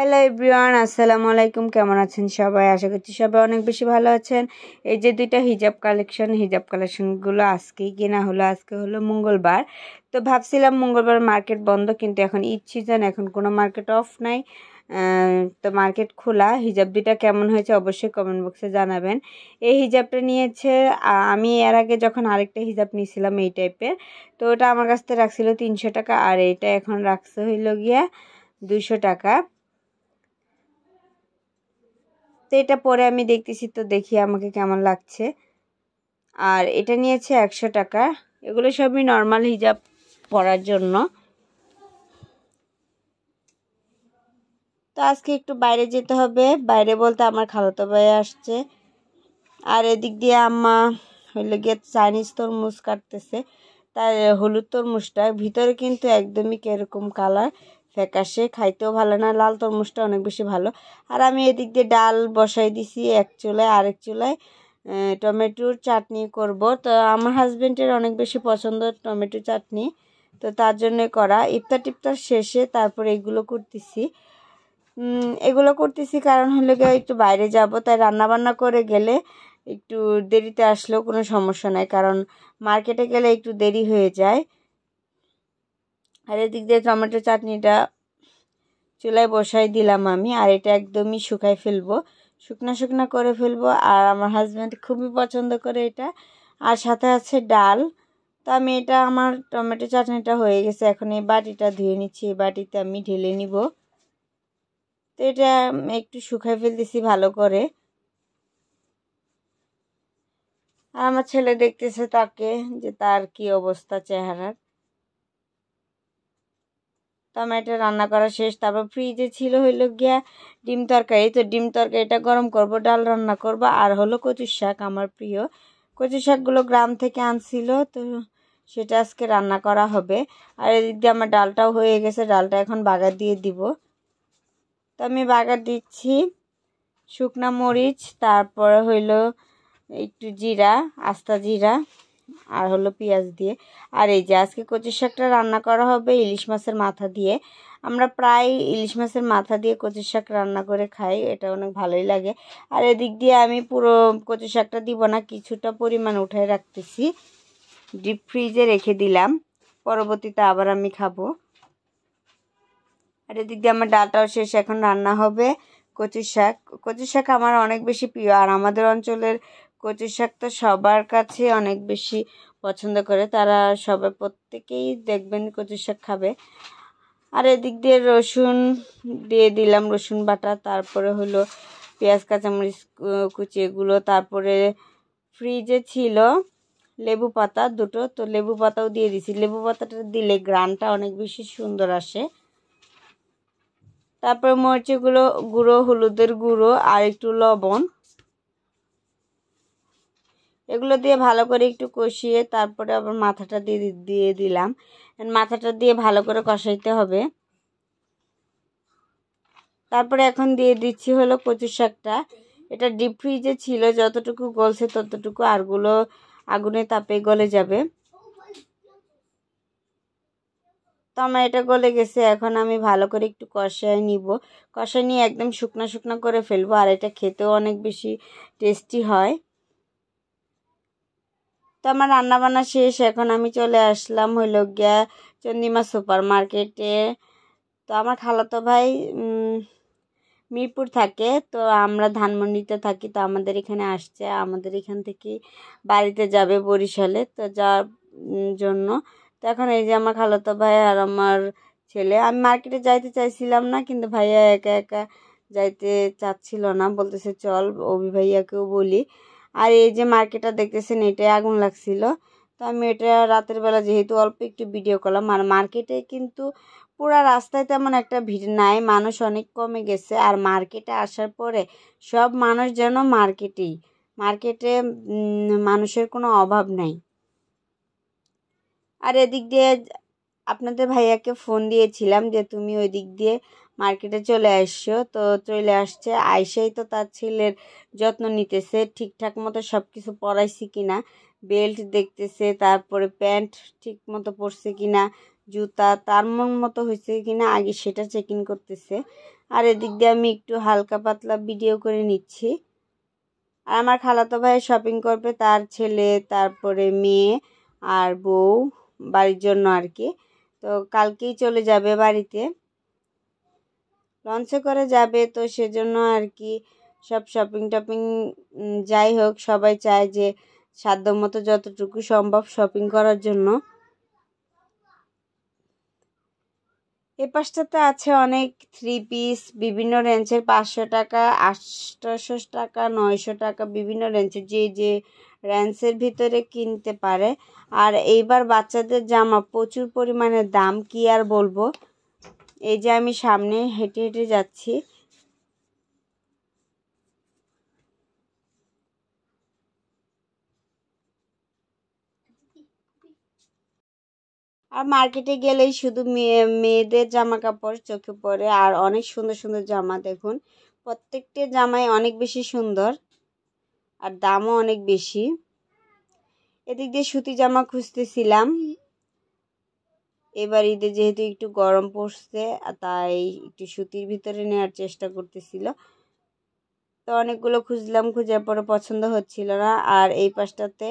hello everyone আসসালামু আলাইকুম কেমন আছেন সবাই আশা করছি সবাই অনেক বেশি ভালো আছেন এই যে দুইটা হিজাব কালেকশন হিজাব কালেকশনগুলো আজকেই কেনা হলো আজকে হলো মঙ্গলবার তো ভাবছিলাম মঙ্গলবার মার্কেট বন্ধ কিন্তু এখন ঈদ সিজন এখন কোনো মার্কেট অফ নাই তো মার্কেট খোলা হিজাব দুইটা কেমন হয়েছে অবশ্যই কমেন্ট বক্সে জানাবেন এই হিজাবটা নিয়েছে আমি এর আগে যখন আরেকটা হিজাব নিয়েছিলাম এই টাইপের তো ওটা আমার কাছ থেকে রাখছিল তিনশো টাকা আর এইটা এখন রাখছে হইল গিয়া দুশো টাকা তো এটা পরে আমি দেখতেছি তো দেখি আমাকে কেমন লাগছে আর এটা নিয়েছে একশো টাকা এগুলো সবই নর্মাল হিজাব পরার জন্য তো আজকে একটু বাইরে যেতে হবে বাইরে বলতে আমার খালাতো ভাই আসছে আর এদিক দিয়ে আম্মা হইলো গিয়ে চাইনিজ তরমুজ কাটতেছে তার হলুদ তরমুজটা ভিতরে কিন্তু একদমই কেরকম কালার ফ্যাকাশে খাইতেও ভালো না লাল তরমুজটা অনেক বেশি ভালো আর আমি এদিক দিয়ে ডাল বসাই দিছি এক চুলায় আরেক চুলায় টমেটোর চাটনি করব তো আমার হাজব্যান্ডের অনেক বেশি পছন্দ টমেটো চাটনি তো তার জন্য করা ইফতার টিফতার শেষে তারপর এগুলো করতেছি এগুলো করতেছি কারণ হলো গিয়ে একটু বাইরে যাব তাই রান্না বান্না করে গেলে একটু দেরিতে আসলেও কোনো সমস্যা নাই কারণ মার্কেটে গেলে একটু দেরি হয়ে যায় আর এদিক দিয়ে টমেটো চাটনিটা চুলায় বসাই দিলাম আমি আর এটা একদমই শুকাই ফেলবো শুকনা শুকনা করে ফেলবো আর আমার হাজব্যান্ড খুবই পছন্দ করে এটা আর সাথে আছে ডাল তো আমি এটা আমার টমেটো চাটনিটা হয়ে গেছে এখন এই বাটিটা ধুয়ে নিচ্ছি এই বাটিতে আমি ঢেলে নিব তো এটা একটু শুকাই ফেলতেছি ভালো করে আর আমার ছেলে দেখতেছে তাকে যে তার কি অবস্থা চেহারার টমেটো রান্না করা শেষ তারপর ফ্রিজে ছিল হইলো গিয়া ডিম তরকারি তো ডিম তরকারিটা গরম করব ডাল রান্না করব আর হলো কচুর শাক আমার প্রিয় কচু শাকগুলো গ্রাম থেকে আনছিল তো সেটা আজকে রান্না করা হবে আর এদিক দিয়ে আমার ডালটাও হয়ে গেছে ডালটা এখন বাগার দিয়ে দিব তো আমি বাগার দিচ্ছি শুকনা মরিচ তারপরে হইল একটু জিরা আস্তা জিরা আর হলো পেঁয়াজ দিয়ে আর এই যে আজকে কচু শাকটা রান্না করা হবে ইলিশ মাছের মাথা দিয়ে আমরা প্রায় ইলিশ মাছের মাথা দিয়ে কচু শাক রান্না করে খাই এটা অনেক ভালোই লাগে আর এদিক দিয়ে আমি পুরো কচু শাকটা দিব না কিছুটা পরিমাণ উঠায় রাখতেছি ডিপ ফ্রিজে রেখে দিলাম পরবর্তীতে আবার আমি খাবো আর এদিক দিয়ে আমার ডালটাও শেষ এখন রান্না হবে কচু শাক কচু শাক আমার অনেক বেশি প্রিয় আর আমাদের অঞ্চলের কচু শাক তো সবার কাছে অনেক বেশি পছন্দ করে তারা সবাই প্রত্যেকেই দেখবেন কচু শাক খাবে আর এদিক দিয়ে রসুন দিয়ে দিলাম রসুন বাটা তারপরে হলো পেঁয়াজ কাঁচামরিচ কুচি এগুলো তারপরে ফ্রিজে ছিল লেবু পাতা দুটো তো লেবু পাতাও দিয়ে দিছি লেবু পাতাটা দিলে গ্রানটা অনেক বেশি সুন্দর আসে তারপরে মরিচগুলো গুঁড়ো হলুদের গুঁড়ো আর একটু লবণ এগুলো দিয়ে ভালো করে একটু কষিয়ে তারপরে আবার মাথাটা দিয়ে দিয়ে দিলাম মাথাটা দিয়ে ভালো করে কষাইতে হবে তারপরে এখন দিয়ে দিচ্ছি হলো কচু শাকটা এটা ডিপ ফ্রিজে ছিল যতটুকু গলছে ততটুকু আরগুলো আগুনে তাপে গলে যাবে তো আমার এটা গলে গেছে এখন আমি ভালো করে একটু কষায় নিব কষায় নিয়ে একদম শুকনো শুকনো করে ফেলবো আর এটা খেতেও অনেক বেশি টেস্টি হয় আমার রান্নাবান্না শেষ এখন আমি চলে আসলাম হইল গিয়া চন্দিমা সুপার মার্কেটে তো আমার খালাতো ভাই মিরপুর থাকে তো আমরা ধানমন্ডিতে থাকি তো আমাদের এখানে আসছে আমাদের এখান থেকে বাড়িতে যাবে বরিশালে তো যাওয়ার জন্য তো এখন এই যে আমার খালাতো ভাই আর আমার ছেলে আমি মার্কেটে যাইতে চাইছিলাম না কিন্তু ভাইয়া একা একা যাইতে চাচ্ছিল না বলতেছে চল অভি ভাইয়াকেও বলি আর এই যে মার্কেটটা দেখতেছেন এটাই আগুন লাগছিল তো আমি এটা রাতের বেলা যেহেতু অল্প একটু ভিডিও করলাম আর মার্কেটে কিন্তু পুরা রাস্তায় তেমন একটা ভিড় নাই মানুষ অনেক কমে গেছে আর মার্কেটে আসার পরে সব মানুষ যেন মার্কেটেই মার্কেটে মানুষের কোনো অভাব নাই আর এদিক দিয়ে আপনাদের ভাইয়াকে ফোন দিয়েছিলাম যে তুমি ওই দিক দিয়ে মার্কেটে চলে আসছো তো চলে আসছে আইসেই তো তার ছেলের যত্ন নিতেছে ঠিকঠাক মতো সব কিছু পরাইছি কিনা বেল্ট দেখতেছে তারপরে প্যান্ট ঠিক মতো পরছে কিনা জুতা তার মন মতো হয়েছে কিনা আগে সেটা চেক ইন করতেছে আর এদিক দিয়ে আমি একটু হালকা পাতলা ভিডিও করে নিচ্ছি আর আমার খালাতো ভাই শপিং করবে তার ছেলে তারপরে মেয়ে আর বউ বাড়ির জন্য আর কি তো কালকেই চলে যাবে বাড়িতে লঞ্চে করে যাবে তো সেজন্য আর কি সব শপিং টপিং যাই হোক সবাই চায় যে সাধ্য মতো যতটুকু সম্ভব শপিং করার জন্য এ পাশটাতে আছে অনেক থ্রি পিস বিভিন্ন রেঞ্জের পাঁচশো টাকা আটশো টাকা নয়শো টাকা বিভিন্ন রেঞ্জের যে যে রেঞ্জের ভিতরে কিনতে পারে আর এইবার বাচ্চাদের জামা প্রচুর পরিমাণে দাম কি আর বলবো এই যে আমি সামনে হেঁটে হেঁটে যাচ্ছি আর মার্কেটে গেলেই শুধু মেয়ে মেয়েদের জামা কাপড় চোখে পড়ে আর অনেক সুন্দর সুন্দর জামা দেখুন প্রত্যেকটা জামাই অনেক বেশি সুন্দর আর দামও অনেক বেশি এদিক দিয়ে সুতি জামা খুঁজতেছিলাম এবার ঈদে যেহেতু একটু গরম পড়ছে তাই একটু সুতির ভিতরে নেওয়ার চেষ্টা করতেছিল তো অনেকগুলো খুঁজলাম খুঁজার পরে পছন্দ হচ্ছিল না আর এই পাশটাতে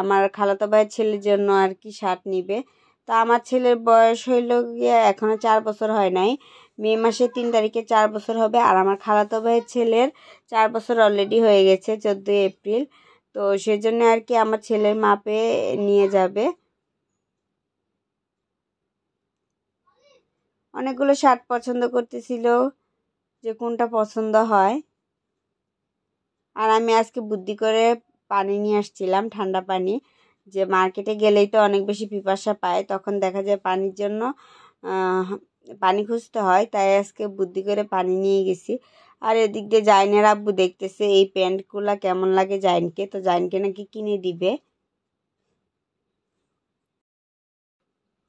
আমার খালাতো ভাইয়ের ছেলের জন্য আর কি শার্ট নিবে তা আমার ছেলের বয়স হইল গিয়ে এখনও চার বছর হয় নাই মে মাসে তিন তারিখে চার বছর হবে আর আমার খালাতো ভাইয়ের ছেলের চার বছর অলরেডি হয়ে গেছে চোদ্দোই এপ্রিল তো সেজন্য আর কি আমার ছেলের মাপে নিয়ে যাবে অনেকগুলো শার্ট পছন্দ করতেছিল যে কোনটা পছন্দ হয় আর আমি আজকে বুদ্ধি করে পানি নিয়ে আসছিলাম ঠান্ডা পানি যে মার্কেটে গেলেই তো অনেক বেশি পিপাসা পায় তখন দেখা যায় পানির জন্য পানি খুঁজতে হয় তাই আজকে বুদ্ধি করে পানি নিয়ে গেছি আর এদিক দিয়ে জাইনের আব্বু দেখতেছে এই প্যান্টগুলা কেমন লাগে জাইনকে তো জাইনকে নাকি কিনে দিবে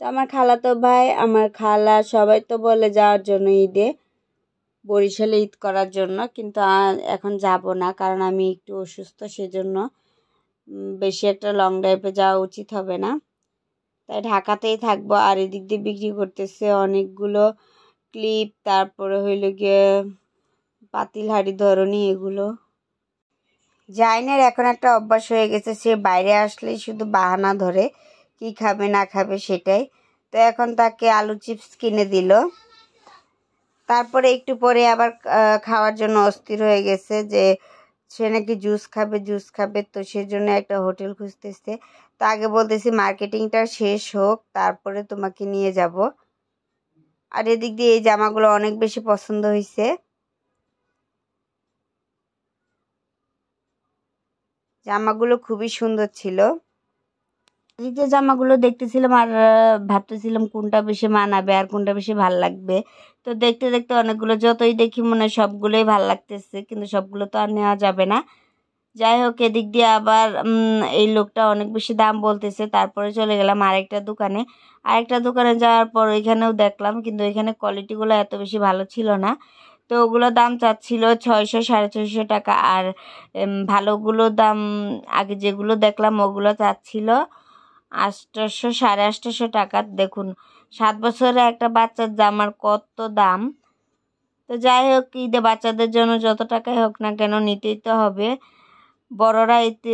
তো আমার খালাতো ভাই আমার খালা সবাই তো বলে যাওয়ার জন্য ঈদে বরিশালে ঈদ করার জন্য কিন্তু এখন যাব না কারণ আমি একটু অসুস্থ সেজন্য বেশি একটা লং ড্রাইভে যাওয়া উচিত হবে না তাই ঢাকাতেই থাকবো আর এদিক দিয়ে বিক্রি করতেছে অনেকগুলো ক্লিপ তারপরে হইল গিয়ে পাতিল হাড়ি ধরনি এগুলো জাইনের এখন একটা অভ্যাস হয়ে গেছে সে বাইরে আসলেই শুধু বাহানা ধরে কি খাবে না খাবে সেটাই তো এখন তাকে আলু চিপস কিনে দিল তারপরে একটু পরে আবার খাওয়ার জন্য অস্থির হয়ে গেছে যে সে নাকি জুস খাবে জুস খাবে তো সেজন্য একটা হোটেল খুঁজতেছে তো আগে বলতেছি মার্কেটিংটা শেষ হোক তারপরে তোমাকে নিয়ে যাব আর এদিক দিয়ে এই জামাগুলো অনেক বেশি পছন্দ হয়েছে জামাগুলো খুবই সুন্দর ছিল এই যে জামাগুলো দেখতেছিলাম আর ভাবতেছিলাম কোনটা বেশি মানাবে আর কোনটা বেশি ভাল লাগবে তো দেখতে দেখতে অনেকগুলো যতই দেখি মনে হয় সবগুলোই ভাল লাগতেছে কিন্তু সবগুলো তো আর নেওয়া যাবে না যাই হোক এদিক দিয়ে আবার এই লোকটা অনেক বেশি দাম বলতেছে তারপরে চলে গেলাম আরেকটা দোকানে আরেকটা দোকানে যাওয়ার পর ওইখানেও দেখলাম কিন্তু ওইখানে কোয়ালিটিগুলো এত বেশি ভালো ছিল না তো ওগুলো দাম চাচ্ছিল ছয়শো সাড়ে ছয়শো টাকা আর ভালোগুলো দাম আগে যেগুলো দেখলাম ওগুলো চাচ্ছিল আটশোশো সাড়ে আটশোশো টাকার দেখুন সাত বছরে একটা বাচ্চার জামার কত দাম তো যাই হোক ঈদে বাচ্চাদের জন্য যত টাকাই হোক না কেন নিতেই তো হবে বড়রা এতে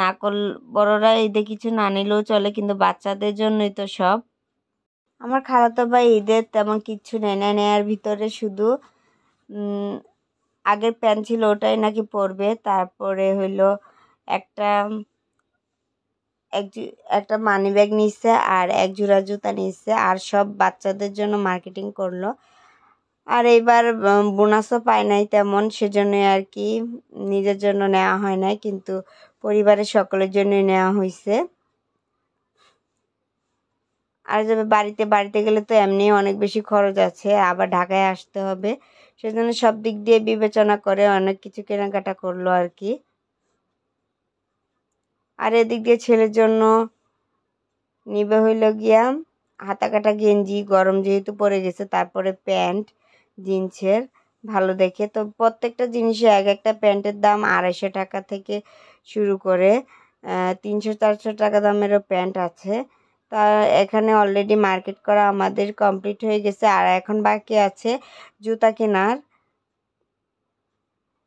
না করল বড়রা ঈদে কিছু না নিলেও চলে কিন্তু বাচ্চাদের জন্যই তো সব আমার খালাতো ভাই ঈদের তেমন কিছু নেয় না নেয়ার ভিতরে শুধু আগের প্যান্ট ছিল ওটাই নাকি পরবে তারপরে হইলো একটা এক একটা মানি ব্যাগ নিচ্ছে আর এক জোড়া জুতা নিচ্ছে আর সব বাচ্চাদের জন্য মার্কেটিং করলো আর এইবার বোনাসও পায় নাই তেমন সেজন্য আর কি নিজের জন্য নেওয়া হয় নাই কিন্তু পরিবারের সকলের জন্য নেওয়া হয়েছে আর যাবে বাড়িতে বাড়িতে গেলে তো এমনি অনেক বেশি খরচ আছে আবার ঢাকায় আসতে হবে সেজন্য সব দিক দিয়ে বিবেচনা করে অনেক কিছু কেনাকাটা করলো আর কি আর এদিক দিয়ে ছেলের জন্য নিবে হইল গিয়া হাতা কাটা গেঞ্জি গরম যেহেতু পরে গেছে তারপরে প্যান্ট জিন্সের ভালো দেখে তো প্রত্যেকটা জিনিসে এক একটা প্যান্টের দাম আড়াইশো টাকা থেকে শুরু করে তিনশো চারশো টাকা দামেরও প্যান্ট আছে তা এখানে অলরেডি মার্কেট করা আমাদের কমপ্লিট হয়ে গেছে আর এখন বাকি আছে জুতা কেনার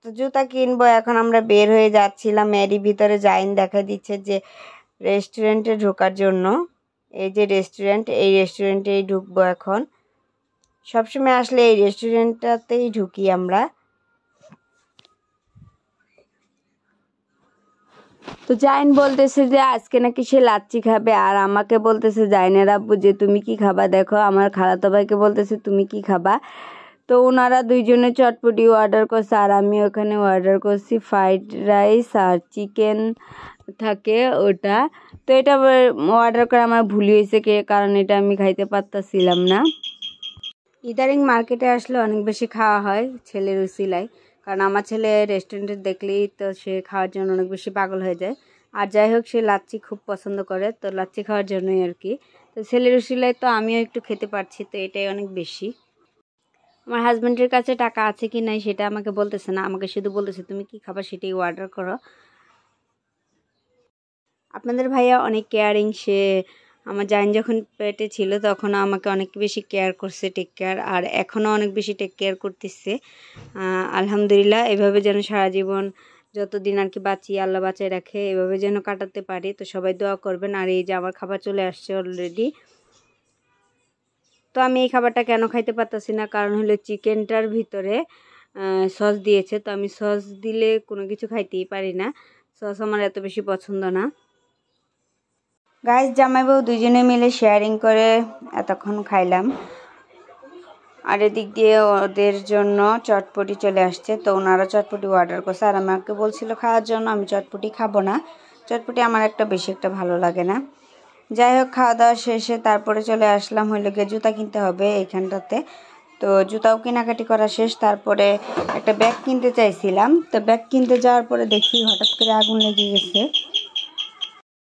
তো জুতা কিনবো এখন আমরা বের হয়ে যাচ্ছিলাম ম্যারি ভিতরে জাইন দেখা দিচ্ছে যে রেস্টুরেন্টে ঢোকার জন্য এই যে রেস্টুরেন্ট এই রেস্টুরেন্টেই ঢুকবো এখন সবসময় আসলে এই রেস্টুরেন্টটাতেই ঢুকি আমরা তো জাইন বলতেছে যে আজকে নাকি সে লাচ্ছি খাবে আর আমাকে বলতেছে জাইনের আব্বু যে তুমি কি খাবা দেখো আমার খালাতো ভাইকে বলতেছে তুমি কি খাবা তো ওনারা দুইজনে চটপটি অর্ডার করছে আর আমি ওখানে অর্ডার করছি ফ্রাইড রাইস আর চিকেন থাকে ওটা তো এটা অর্ডার করা আমার ভুল হয়েছে কে কারণ এটা আমি খাইতে পারতাছিলাম না ইদারিং মার্কেটে আসলে অনেক বেশি খাওয়া হয় ছেলের উসিলায় কারণ আমার ছেলে রেস্টুরেন্টে দেখলেই তো সে খাওয়ার জন্য অনেক বেশি পাগল হয়ে যায় আর যাই হোক সে লাচ্ছি খুব পছন্দ করে তো লাচ্ছি খাওয়ার জন্যই আর কি তো ছেলের উসিলায় তো আমিও একটু খেতে পারছি তো এটাই অনেক বেশি আমার হাজব্যান্ডের কাছে টাকা আছে কি নাই সেটা আমাকে বলতেছে না আমাকে শুধু বলতেছে তুমি কি খাবার সেটাই অর্ডার করো আপনাদের ভাইয়া অনেক কেয়ারিং সে আমার জাইন যখন পেটে ছিল তখন আমাকে অনেক বেশি কেয়ার করছে টেক কেয়ার আর এখনও অনেক বেশি টেক কেয়ার করতেছে আলহামদুলিল্লাহ এভাবে যেন সারা জীবন যতদিন আর কি বাঁচিয়ে আল্লাহ বাঁচিয়ে রাখে এভাবে যেন কাটাতে পারি তো সবাই দোয়া করবেন আর এই যে আমার খাবার চলে আসছে অলরেডি তো আমি এই খাবারটা কেন খাইতে পারতাছি না কারণ হলো চিকেনটার ভিতরে সস দিয়েছে তো আমি সস দিলে কোনো কিছু খাইতেই পারি না সস আমার এত বেশি পছন্দ না জামাই জামাইবাবু দুজনে মিলে শেয়ারিং করে এতক্ষণ খাইলাম আর এদিক দিয়ে ওদের জন্য চটপটি চলে আসছে তো ওনারা চটপটি অর্ডার করছে আর আমাকে বলছিল খাওয়ার জন্য আমি চটপটি খাবো না চটপটি আমার একটা বেশি একটা ভালো লাগে না যাই হোক খাওয়া দাওয়া শেষে তারপরে চলে আসলাম হইল গিয়ে জুতা কিনতে হবে এইখানটাতে তো জুতাও কেনাকাটি করা শেষ তারপরে একটা ব্যাগ কিনতে চাইছিলাম তো ব্যাগ কিনতে যাওয়ার পরে দেখি হঠাৎ করে আগুন লেগে গেছে